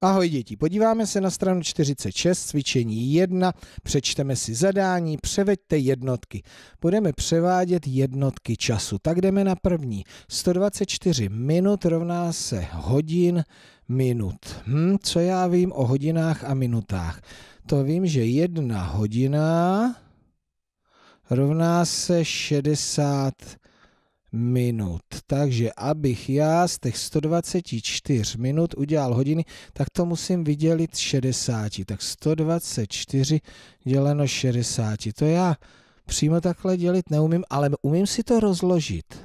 Ahoj děti, podíváme se na stranu 46, cvičení 1, přečteme si zadání, převeďte jednotky. Budeme převádět jednotky času, tak jdeme na první. 124 minut rovná se hodin minut. Hm, co já vím o hodinách a minutách? To vím, že jedna hodina rovná se 60 minut minut. Takže abych já z těch 124 minut udělal hodiny, tak to musím vydělit 60. Tak 124 děleno 60. To já přímo takhle dělit neumím, ale umím si to rozložit.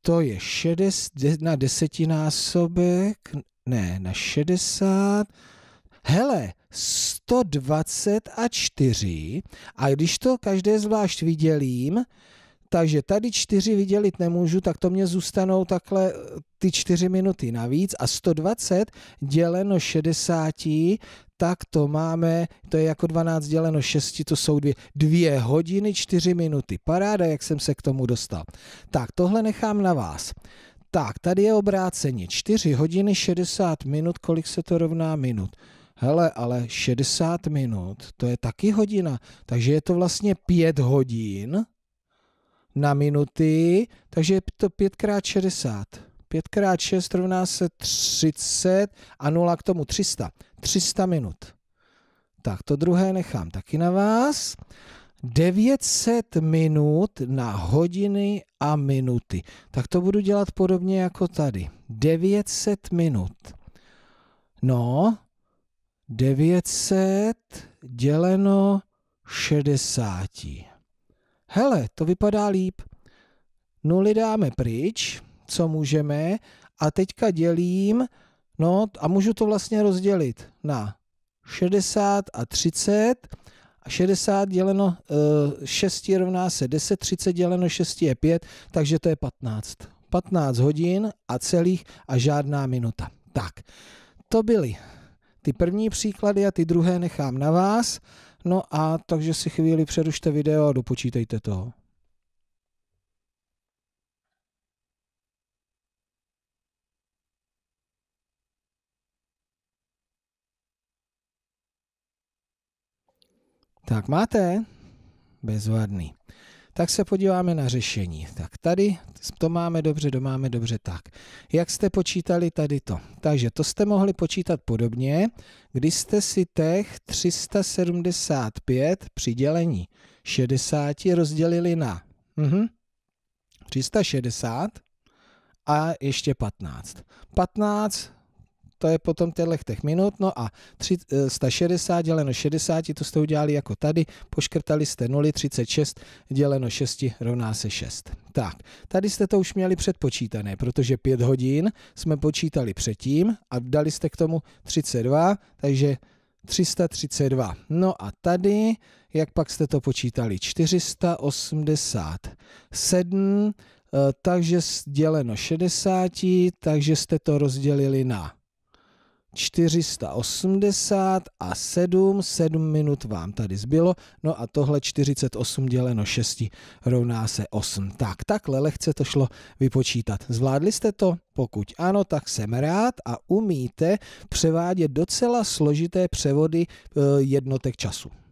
To je 60 na desetinásobek, ne, na 60. Hele, 124 a A když to každé zvlášť vydělím, takže tady čtyři vydělit nemůžu, tak to mě zůstanou takhle eh, ty čtyři minuty navíc a 120 děleno 60, tak to máme, to je jako 12 děleno 6, to jsou dvě, dvě hodiny, čtyři minuty. Paráda, jak jsem se k tomu dostal. Tak, tohle nechám na vás. Tak, tady je obráceně. 4 hodiny 60 minut, kolik se to rovná minut? Hele, ale 60 minut, to je taky hodina, takže je to vlastně 5 hodin na minuty, takže je to 5x60. 5x6 rovná se 30 a 0 k tomu 300. 300 minut. Tak to druhé nechám taky na vás. 900 minut na hodiny a minuty. Tak to budu dělat podobně jako tady. 900 minut. No, 900 děleno 60 hele, to vypadá líp. Nuly no, dáme pryč, co můžeme, a teďka dělím, no a můžu to vlastně rozdělit na 60 a 30 60 děleno 6 eh, rovná se 10, 30 děleno 6 je 5, takže to je 15. 15 hodin a celých a žádná minuta. Tak, to byly ty první příklady a ty druhé nechám na vás. No a takže si chvíli přerušte video a dopočítejte toho. Tak máte? Bezvadný tak se podíváme na řešení. Tak tady to máme dobře, to máme dobře tak. Jak jste počítali tady to? Takže to jste mohli počítat podobně, když jste si těch 375 přidělení 60 rozdělili na -huh, mhm, 360 a ještě 15. 15 to je potom těch těch minut, no a 160 eh, děleno 60, to jste udělali jako tady, poškrtali jste 0, 36 děleno 6 rovná se 6. Tak, tady jste to už měli předpočítané, protože 5 hodin jsme počítali předtím a dali jste k tomu 32, takže 332. No a tady, jak pak jste to počítali? 487, eh, takže děleno 60, takže jste to rozdělili na 480 a 7, 7 minut vám tady zbylo, no a tohle 48 děleno 6 rovná se 8. Tak, takhle lehce to šlo vypočítat. Zvládli jste to? Pokud ano, tak jsem rád a umíte převádět docela složité převody eh, jednotek času.